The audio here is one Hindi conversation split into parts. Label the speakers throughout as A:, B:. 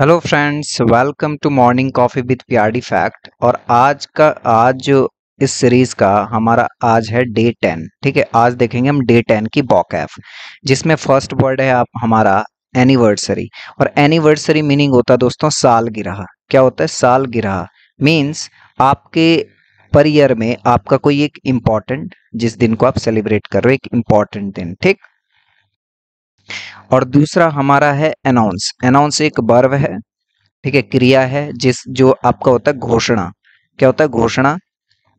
A: Hello friends welcome to morning coffee with प्यारी फैक्ट और आज का आज जो इस सीरीज का हमारा आज है डे टेन ठीक है आज देखेंगे हम डे टेन की बॉक एफ जिसमें फर्स्ट वर्ड है आप हमारा एनिवर्सरी और एनिवर्सरी मीनिंग होता है दोस्तों साल गिरा क्या होता है साल गिरा मीन्स आपके पर ईयर में आपका कोई एक इम्पॉर्टेंट जिस दिन को आप सेलिब्रेट कर रहे हो एक इम्पॉर्टेंट दिन ठीक और दूसरा हमारा है अनाउंस अनाउंस एक बर्व है ठीक है क्रिया है जिस जो आपका होता है घोषणा क्या होता है घोषणा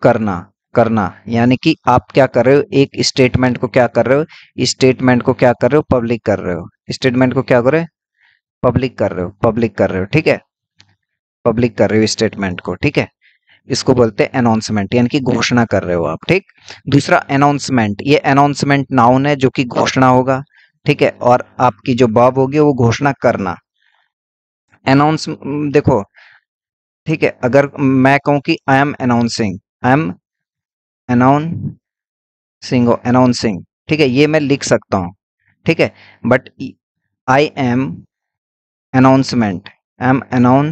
A: करना करना यानी कि आप क्या कर रहे हो एक स्टेटमेंट को क्या कर रहे हो स्टेटमेंट को क्या कर रहे हो पब्लिक कर रहे हो स्टेटमेंट को क्या कर रहे हो पब्लिक कर रहे हो पब्लिक कर रहे हो ठीक है पब्लिक कर रहे हो स्टेटमेंट को ठीक है इसको बोलते हैं अनाउंसमेंट यानी कि घोषणा कर रहे हो आप ठीक दूसरा अनाउंसमेंट ये अनाउंसमेंट नाउन है जो कि घोषणा होगा ठीक है और आपकी जो बॉब होगी वो घोषणा करना अनाउंस देखो ठीक है अगर मैं कहूं कि I am announcing I am announcing announcing ठीक है ये मैं लिख सकता हूं ठीक है but I am announcement I am announce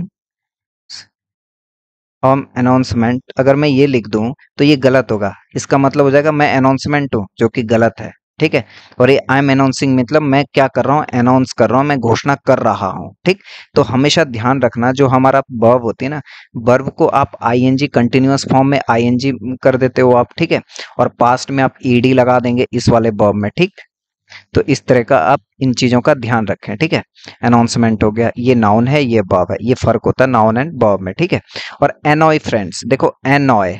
A: हम अनाउंसमेंट अगर मैं ये लिख दूं तो ये गलत होगा इसका मतलब हो जाएगा मैं अनाउंसमेंट हूं जो कि गलत है ठीक है और ये आई एम अनाउंसिंग मतलब मैं क्या कर रहा हूँ अनाउंस कर रहा हूँ मैं घोषणा कर रहा हूँ ठीक तो हमेशा ध्यान रखना जो हमारा बर्व होती है ना बर्व को आप आईएनजी कंटिन्यूस फॉर्म में आईएनजी कर देते हो आप ठीक है और पास्ट में आप ईडी लगा देंगे इस वाले बर्व में ठीक तो इस तरह का आप इन चीजों का ध्यान रखें ठीक है अनाउंसमेंट हो गया ये नाउन है ये बॉब है ये फर्क होता है नाउन एंड बॉब में ठीक है और एनॉय फ्रेंड्स देखो एनॉय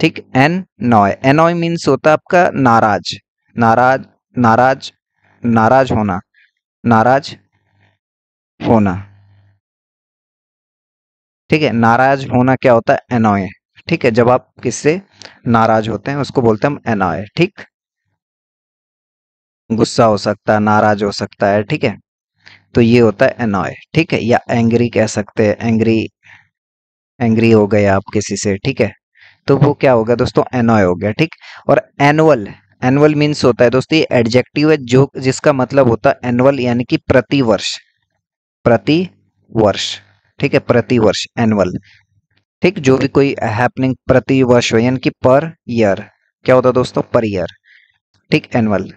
A: ठीक एन नॉय एनॉय मीन्स होता है आपका नाराज नाराज नाराज नाराज होना नाराज होना ठीक है नाराज होना क्या होता है एनॉय ठीक है जब आप किससे नाराज होते हैं उसको बोलते हैं हम एनॉय ठीक गुस्सा हो सकता है नाराज हो सकता है ठीक है तो ये होता है एनॉय ठीक है या एंग्री कह सकते हैं एंग्री एंग्री हो गए आप किसी से ठीक है तो वो क्या हो गया दोस्तों एनॉय हो गया ठीक और एनुअल एनुअल मीन्स होता है दोस्तों ये एडजेक्टिव है जो जिसका मतलब होता है एनुअल यानी कि प्रति वर्ष प्रति वर्ष ठीक है प्रति वर्ष एनुअल ठीक जो भी कोई हैपनिंग प्रति वर्ष हो यानी कि पर ईयर क्या होता है दोस्तों पर ईयर ठीक एनुअल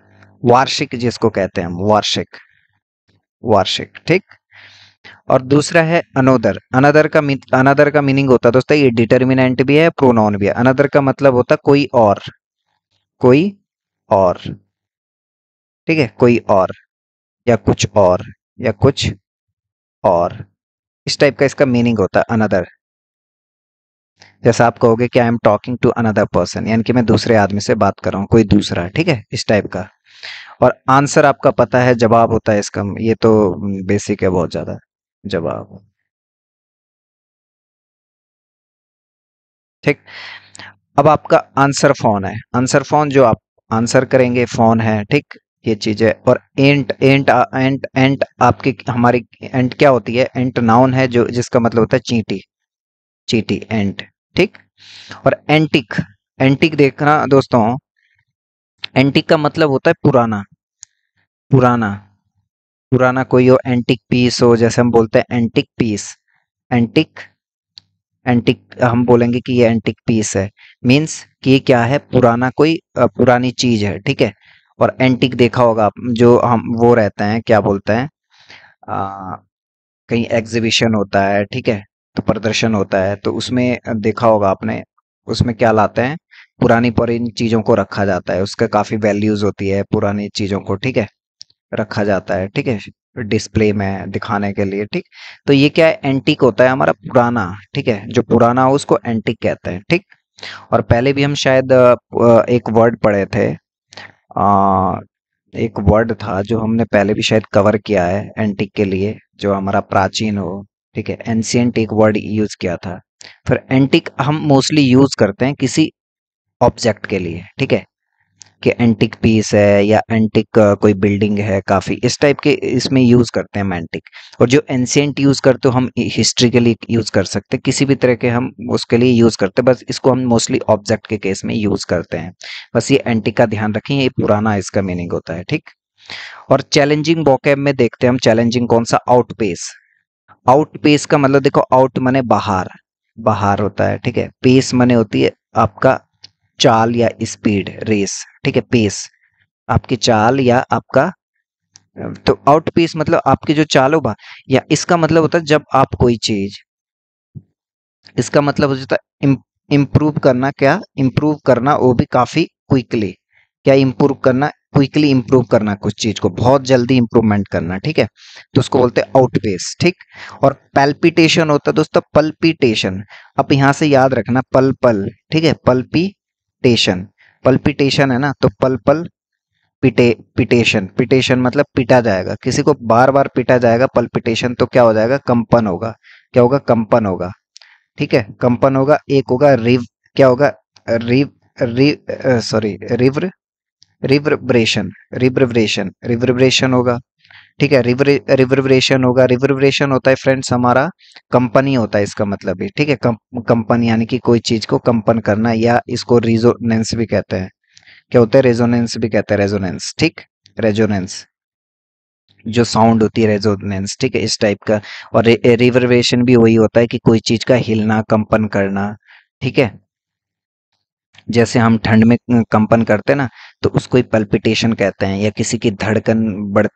A: वार्षिक जिसको कहते हैं हम वार्षिक वार्षिक ठीक और दूसरा है अनोदर अनदर का अनदर का मीनिंग होता है दोस्तों ये डिटर्मिनेंट भी है प्रोनाउन भी है अनदर का मतलब होता कोई और कोई और ठीक है कोई और या कुछ और या कुछ और इस टाइप का इसका मीनिंग होता है अनदर जैसा आप कहोगे कि I am talking to another person यानी कि मैं दूसरे आदमी से बात कर रहा हूँ कोई दूसरा ठीक है इस टाइप का और आंसर आपका पता है जवाब होता है इसका ये तो बेसिक है बहुत ज़्यादा जवाब ठीक अब आपका आंसर फोन है आंसर फोन जो आप आंसर करेंगे फोन है ठीक ये चीज है और एंट एंट एंट एंट आपकी हमारी एंट क्या होती है एंट नाउन है जो जिसका मतलब होता है चींटी चींटी एंट ठीक और एंटिक एंटिक देखना दोस्तों एंटिक का मतलब होता है पुराना पुराना पुराना कोई हो एंटिक पीस हो जैसे हम बोलते हैं एंटिक पीस एंटिक एंटिक हम बोलेंगे कि ये एंटिक पीस है मीन्स कि ये क्या है पुराना कोई पुरानी चीज है ठीक है और एंटिक देखा होगा आप जो हम वो रहते हैं क्या बोलते हैं कहीं एग्जीबिशन होता है ठीक है तो प्रदर्शन होता है तो उसमें देखा होगा आपने उसमें क्या लाते हैं पुरानी पुरानी चीजों को रखा जाता है उसका काफी वैल्यूज होती है पुरानी चीजों को ठीक है रखा जाता है ठीक है डिस्प्ले में दिखाने के लिए ठीक तो ये क्या है एंटीक होता है हमारा पुराना ठीक है जो पुराना हो उसको एंटीक कहते हैं ठीक और पहले भी हम शायद एक वर्ड पढ़े थे आ, एक वर्ड था जो हमने पहले भी शायद कवर किया है एंटिक के लिए जो हमारा प्राचीन हो ठीक है एंशियंट एक वर्ड यूज किया था फिर एंटिक हम मोस्टली यूज करते हैं किसी ऑब्जेक्ट के लिए ठीक है कि एंटिक पीस है या एंटिक कोई बिल्डिंग है काफ़ी इस टाइप के इसमें यूज़ करते हैं हम एंटिक और जो एंशियंट यूज़ करते हो हम हिस्ट्री के लिए यूज़ कर सकते हैं किसी भी तरह के हम उसके लिए यूज़ करते हैं बस इसको हम मोस्टली ऑब्जेक्ट के केस में यूज़ करते हैं बस ये एंटिक का ध्यान रखें ये पुराना इसका मीनिंग होता है ठीक और चैलेंजिंग बॉकेब में देखते हैं हम चैलेंजिंग कौन सा आउटपेस आउटपेस का मतलब देखो आउट मने बाहर बाहर होता है ठीक है पेस मने होती है आपका चाल या स्पीड रेस ठीक है पेस आपकी चाल या आपका तो आउट पेस मतलब आपकी जो चाल होगा या इसका मतलब होता है जब आप कोई चीज इसका मतलब हो जाता है इम्प्रूव करना क्या इम्प्रूव करना वो भी काफी क्विकली क्या इम्प्रूव करना क्विकली इम्प्रूव करना कुछ चीज को बहुत जल्दी इंप्रूवमेंट करना ठीक है तो उसको बोलते हैं आउटपेस ठीक और पल्पिटेशन होता है दोस्तों पल्पिटेशन अब यहां से याद रखना पल पल ठीक है पल्पी पल्पिटेशन पल्पिटेशन है ना तो पल पल पिटे पिटेशन पिटेशन मतलब पिटा जाएगा किसी को बार बार पिटा जाएगा पल्पिटेशन तो क्या हो जाएगा कंपन होगा क्या होगा कंपन होगा ठीक है कंपन होगा एक होगा रिव क्या होगा रिव रिव सॉरी रिवर रिवरब्रेशन रिवरब्रेशन रिवरब्रेशन होगा ठीक है रिवर होगा रिवरवरेशन होता है फ्रेंड्स हमारा कंपनी होता है इसका मतलब है ठीक है कंपन यानी कि कोई चीज को कंपन करना या इसको रिजोनेंस भी कहते हैं क्या होता है रेजोनेंस भी कहते हैं रेजोनेंस ठीक रेजोनेंस जो साउंड होती है रेजोनेंस ठीक है इस टाइप का और रिवर्वेशन भी वही होता है कि कोई चीज का हिलना कंपन करना ठीक है जैसे हम ठंड में कंपन करते हैं ना तो उसको ही पल्पिटेशन कहते हैं या किसी की धड़कन बढ़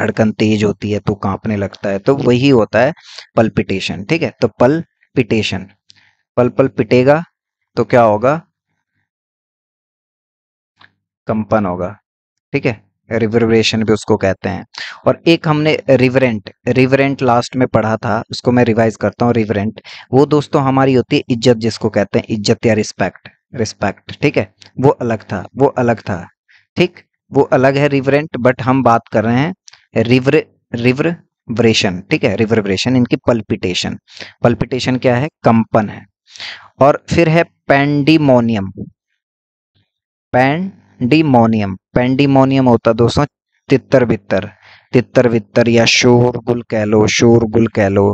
A: धड़कन तेज होती है तो कांपने लगता है तो वही होता है पल्पिटेशन ठीक है तो पल्पिटेशन पल पल पिटेगा तो क्या होगा कंपन होगा ठीक है रिवरेशन भी उसको कहते हैं और एक हमने रिवरेंट रिवरेंट लास्ट में पढ़ा था उसको मैं रिवाइज करता हूँ रिवरेंट वो दोस्तों हमारी होती है इज्जत जिसको कहते हैं इज्जत या रिस्पेक्ट रिस्पेक्ट ठीक है वो अलग था वो अलग था ठीक वो अलग है रिवरेंट बट हम बात कर रहे हैं रिवर रिवर ब्रेशन ठीक है रिवरब्रेशन इनकी पल्पिटेशन पल्पिटेशन क्या है कंपन है और फिर है पेंडिमोनियम पेंडीमोनियम पेंडिमोनियम होता दोस्तों तितर बितर तितर बितर या शोरगुल कह लो शोरगुल कह लो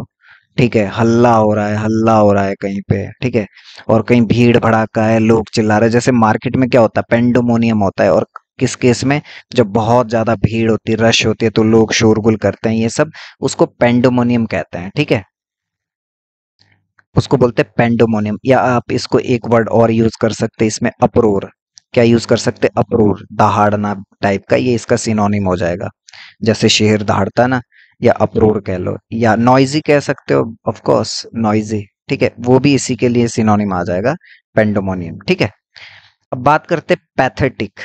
A: ठीक है हल्ला हो रहा है हल्ला हो रहा है कहीं पे ठीक है और कहीं भीड़ भड़ाका है लोग चिल्ला रहे हैं जैसे मार्केट में क्या होता है पेंडोमोनियम होता है और किस केस में जब बहुत ज्यादा भीड़ होती है रश होती है तो लोग शोरगुल करते हैं ये सब उसको पेंडोमोनियम कहते हैं ठीक है उसको बोलते हैं पेंडोमोनियम या आप इसको एक वर्ड और यूज कर सकते इसमें अप्रोर क्या यूज कर सकते अप्रोर दहाड़ना टाइप का ये इसका सिनोनिम हो जाएगा जैसे शेर दहाड़ता ना या अप्रोर हम्म। कह लो या नॉइजी कह सकते हो ऑफकोर्स नॉइजी ठीक है वो भी इसी के लिए सिनोनिम आ जाएगा पेंडोमोनियम ठीक है अब बात करते पैथेटिक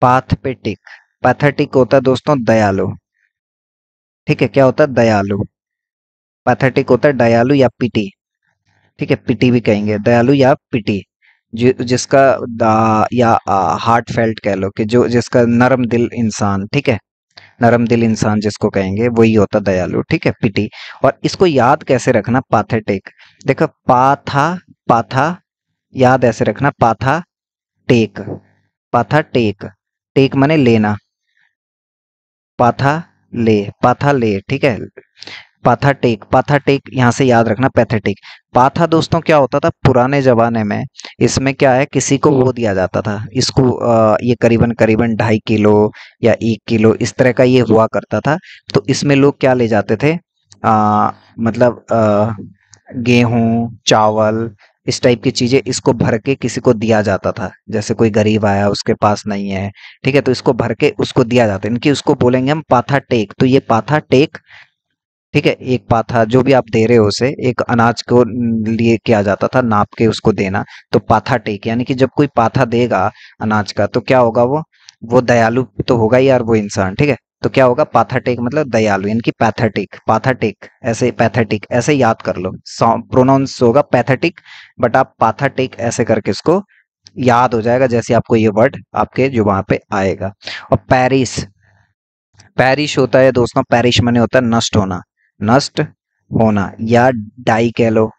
A: पाथपेटिक पैथेटिक होता है दोस्तों दयालु ठीक है क्या होता है दयालु पैथेटिक होता है दयालु या पिटी ठीक है पिटी भी कहेंगे दयालु या पिटी जि, जिसका या हार्ट फेल्ट कह लो कि जो जिसका नरम दिल इंसान ठीक है नरम दिल इंसान जिसको कहेंगे वही होता दयालु ठीक है पिटी और इसको याद कैसे रखना पाथेटिक देखो पाथा पाथा याद ऐसे रखना पाथा टेक पाथा टेक टेक माने लेना पाथा ले पाथा ले ठीक है पाथाटेक पाथाटेक यहाँ से याद रखना पैथेटिक पाथा दोस्तों क्या होता था पुराने जमाने में इसमें क्या है किसी को वो हम्म। दिया जाता था इसको ये करीबन करीबन ढाई किलो या एक किलो इस तरह का ये हुआ करता था तो इसमें लोग क्या ले जाते थे आ, मतलब गेहूँ चावल इस टाइप की चीजें इसको भर के किसी को दिया जाता था जैसे कोई गरीब आया उसके पास नहीं है ठीक है तो इसको भर के उसको दिया जाता है इनकी उसको बोलेंगे हम पाथा टेक तो ये पाथा टेक ठीक है एक पाथा जो भी आप दे रहे हो उसे एक अनाज को लिए किया जाता था नाप के उसको देना तो पाथा टेक यानी कि जब कोई पाथा देगा अनाज का तो क्या होगा वो वो दयालु तो होगा ही यार वो इंसान ठीक है तो क्या होगा पाथा टेक मतलब दयालु यानी कि पैथेटिक टेक ऐसे पैथेटिक ऐसे याद कर लो प्रोनाउंस होगा पैथेटिक बट आप पाथा टेक ऐसे करके इसको याद हो जाएगा जैसे आपको ये वर्ड आपके जुबान पे आएगा और पेरिस पैरिश होता है दोस्तों पैरिश मैंने होता है नष्ट होना नष्ट होना या डाई कह लो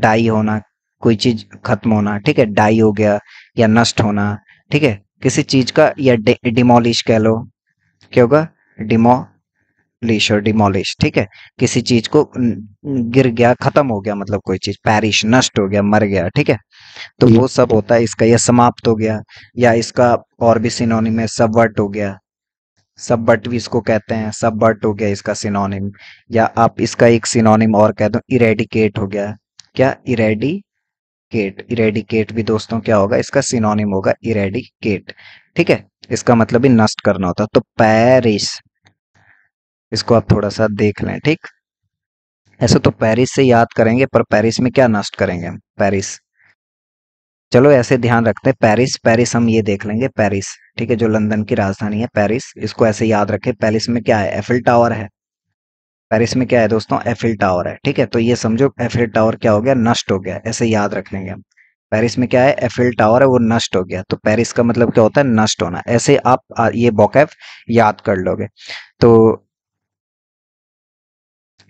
A: डाई होना कोई चीज खत्म होना ठीक है डाई हो गया या नष्ट होना ठीक है किसी चीज का या डिमोलिश कह लो क्या होगा डिमोलिश और डिमोलिश ठीक है किसी चीज को गिर गया खत्म हो गया मतलब कोई चीज पैरिश नष्ट हो गया मर गया ठीक है तो वो हम्म। सब होता है इसका यह समाप्त हो गया या इसका और भी सिनोनिम सब सबवर्ट हो गया सब बट भी इसको कहते हैं सब बट हो गया इसका सिनोनिम या आप इसका एक सिनोनिम और कह दो इरेडिकेट हो गया क्या इरेडिकेट इरेडिकेट भी दोस्तों क्या होगा इसका सिनोनिम होगा इरेडिकेट ठीक है इसका मतलब भी नष्ट करना होता तो पेरिस इसको आप थोड़ा सा देख लें ठीक ऐसे तो पेरिस से याद करेंगे पर पेरिस में क्या नष्ट करेंगे हम पेरिस चलो ऐसे ध्यान रखते हैं पेरिस पेरिस हम ये देख लेंगे पेरिस ठीक है जो लंदन की राजधानी है पेरिस इसको ऐसे याद रखें पेरिस में क्या है एफिल टावर है पेरिस में क्या है दोस्तों एफिल टावर है ठीक है तो ये समझो एफिल टावर क्या हो गया नष्ट हो गया ऐसे याद रख लेंगे हम पेरिस में क्या है एफिल टावर है वो नष्ट हो गया तो पेरिस का मतलब क्या होता है नष्ट होना ऐसे आप ये बॉकैफ याद कर लोगे तो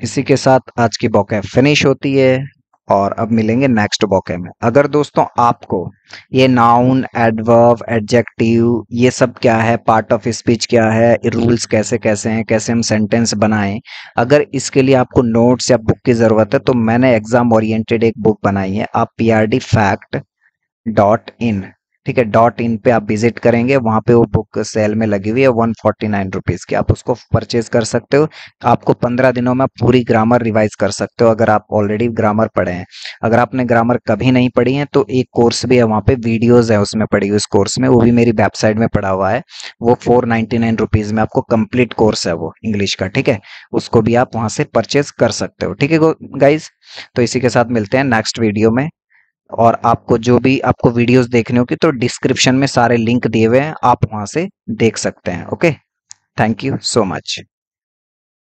A: इसी के साथ आज की बॉकैफ फिनिश होती है और अब मिलेंगे नेक्स्ट बॉके में अगर दोस्तों आपको ये नाउन एडवर्व एडजेक्टिव ये सब क्या है पार्ट ऑफ स्पीच क्या है रूल्स कैसे कैसे हैं कैसे हम सेंटेंस बनाएं अगर इसके लिए आपको नोट्स या बुक की ज़रूरत है तो मैंने एग्जाम ओरिएंटेड एक बुक बनाई है आप पी फैक्ट डॉट इन ठीक है डॉट इन पे आप विजिट करेंगे वहां पे वो बुक सेल में लगी हुई है वन फोर्टी नाइन रुपीज की आप उसको परचेज कर सकते हो आपको पंद्रह दिनों में पूरी ग्रामर रिवाइज कर सकते हो अगर आप ऑलरेडी ग्रामर पढ़े हैं अगर आपने ग्रामर कभी नहीं पढ़ी है तो एक कोर्स भी है वहाँ पे वीडियोज है उसमें पढ़ी हुई उस कोर्स में वो भी मेरी वेबसाइट में पढ़ा हुआ है वो फोर नाइनटी नाइन रुपीज में आपको कंप्लीट कोर्स है वो इंग्लिश का ठीक है उसको भी आप वहां से परचेज कर सकते हो ठीक है गाइज तो इसी के साथ मिलते हैं नेक्स्ट वीडियो में और आपको जो भी आपको वीडियोस देखने होगी तो डिस्क्रिप्शन में सारे लिंक दिए हुए हैं आप वहां से देख सकते हैं okay thank you so much